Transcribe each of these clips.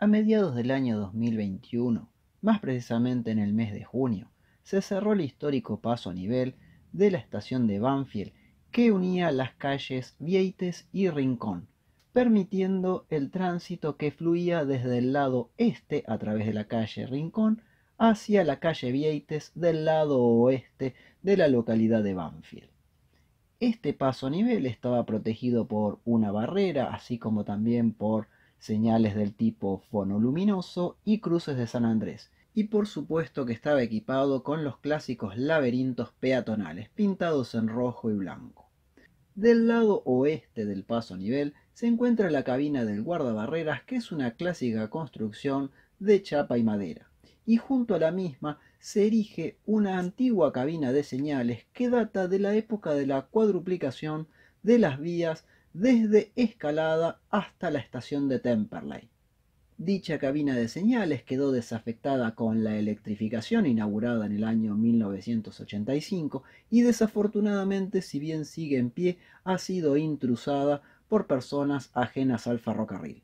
A mediados del año 2021, más precisamente en el mes de junio, se cerró el histórico paso a nivel de la estación de Banfield que unía las calles Vieites y Rincón, permitiendo el tránsito que fluía desde el lado este a través de la calle Rincón hacia la calle Vieites del lado oeste de la localidad de Banfield. Este paso a nivel estaba protegido por una barrera, así como también por señales del tipo fonoluminoso y cruces de San Andrés. Y por supuesto que estaba equipado con los clásicos laberintos peatonales pintados en rojo y blanco. Del lado oeste del paso a nivel se encuentra la cabina del guardabarreras que es una clásica construcción de chapa y madera. Y junto a la misma se erige una antigua cabina de señales que data de la época de la cuadruplicación de las vías desde Escalada hasta la estación de Temperley. Dicha cabina de señales quedó desafectada con la electrificación inaugurada en el año 1985 y desafortunadamente, si bien sigue en pie, ha sido intrusada por personas ajenas al ferrocarril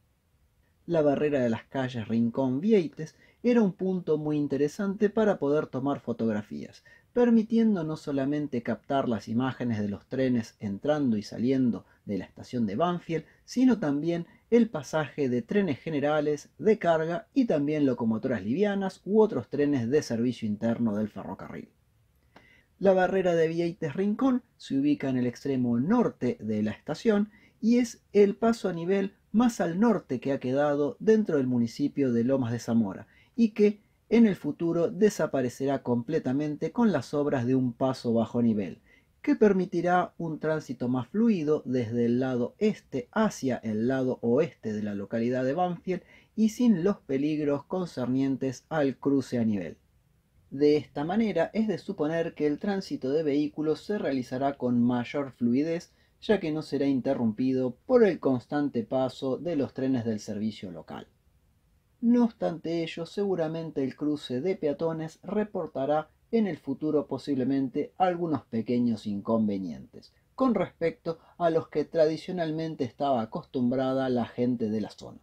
la barrera de las calles Rincón Vieites era un punto muy interesante para poder tomar fotografías, permitiendo no solamente captar las imágenes de los trenes entrando y saliendo de la estación de Banfield, sino también el pasaje de trenes generales de carga y también locomotoras livianas u otros trenes de servicio interno del ferrocarril. La barrera de Vieites Rincón se ubica en el extremo norte de la estación y es el paso a nivel más al norte que ha quedado dentro del municipio de Lomas de Zamora y que en el futuro desaparecerá completamente con las obras de un paso bajo nivel, que permitirá un tránsito más fluido desde el lado este hacia el lado oeste de la localidad de Banfield y sin los peligros concernientes al cruce a nivel. De esta manera es de suponer que el tránsito de vehículos se realizará con mayor fluidez ya que no será interrumpido por el constante paso de los trenes del servicio local. No obstante ello, seguramente el cruce de peatones reportará en el futuro posiblemente algunos pequeños inconvenientes con respecto a los que tradicionalmente estaba acostumbrada la gente de la zona.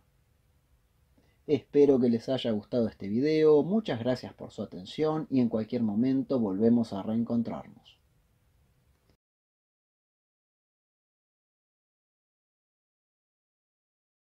Espero que les haya gustado este video, muchas gracias por su atención y en cualquier momento volvemos a reencontrarnos.